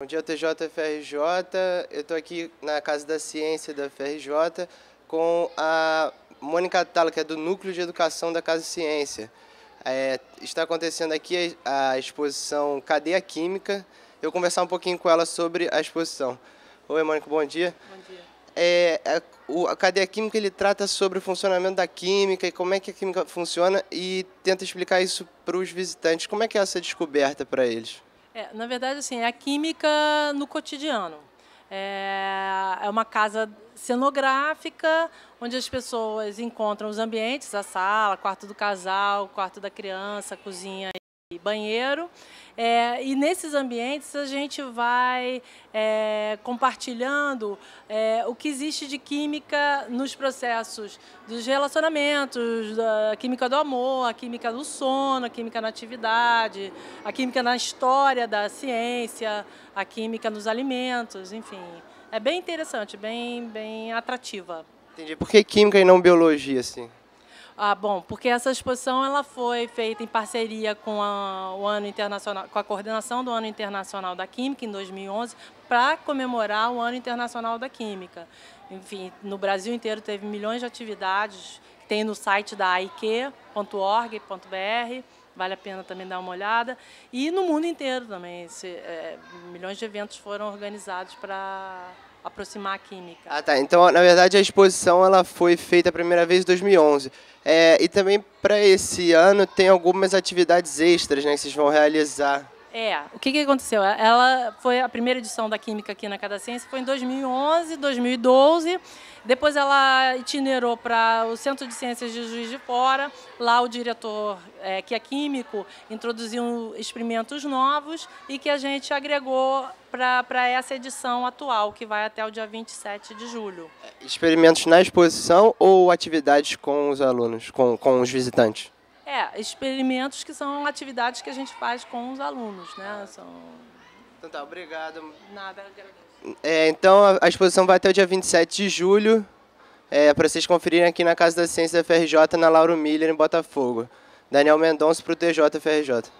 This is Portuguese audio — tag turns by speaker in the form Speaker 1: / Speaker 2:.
Speaker 1: Bom dia, TJFRJ. Eu estou aqui na Casa da Ciência da FRJ com a Mônica Tala, que é do Núcleo de Educação da Casa Ciência. É, está acontecendo aqui a, a, exposição Cadeia Química. Eu vou conversar um pouquinho com ela sobre a exposição. Oi, Mônica, bom dia. Bom dia. É, a, é, o, a Cadeia Química ele trata sobre o funcionamento da química e como é que a química funciona e tenta explicar isso para os visitantes. Como é que é essa descoberta para eles?
Speaker 2: É, na verdade, assim, é a química no cotidiano. É, é uma casa cenográfica, onde as pessoas encontram os ambientes, a sala, quarto do casal, quarto da criança, cozinha e banheiro. É, e nesses ambientes a gente vai é, compartilhando é, o que existe de química nos processos dos relacionamentos, da química do amor, a química do sono, a química na atividade, a química na história da ciência, a química nos alimentos, enfim. É bem interessante, bem, bem atrativa. Entendi.
Speaker 1: Por que química e não biologia, assim?
Speaker 2: Ah, bom, porque essa exposição ela foi feita em parceria com a, o ano internacional, com a coordenação do ano internacional da química em 2011 para comemorar o ano internacional da química. Enfim, no Brasil inteiro teve milhões de atividades. Tem no site da aik.org.br, vale a pena também dar uma olhada. E no mundo inteiro também, é, milhões de eventos foram organizados para aproximar a química. Ah,
Speaker 1: tá. Então, na verdade, a exposição ela foi feita a primeira vez em 2011. É, e também para esse ano tem algumas atividades extras né, que vocês vão realizar.
Speaker 2: É, o que, que aconteceu? É, ela foi a primeira edição da Química aqui na Cada Ciência, foi em 2011, 2012. Depois ela itinerou para o Centro de Ciências de Juiz de Fora. Lá o diretor, é, que é químico, introduziu experimentos novos e que a gente agregou para essa edição atual, que vai até o dia 27 de julho. É,
Speaker 1: experimentos na exposição ou atividades com os alunos, com, com os visitantes?
Speaker 2: É, experimentos que são atividades que a gente faz com os alunos, né? São... Então tá, obrigado. Nada,
Speaker 1: é, Então a exposição vai até o dia 27 de julho, é, para vocês conferirem aqui na Casa da Ciência da FRJ, na Lauro Miller, em Botafogo. Daniel Mendonça para o TJ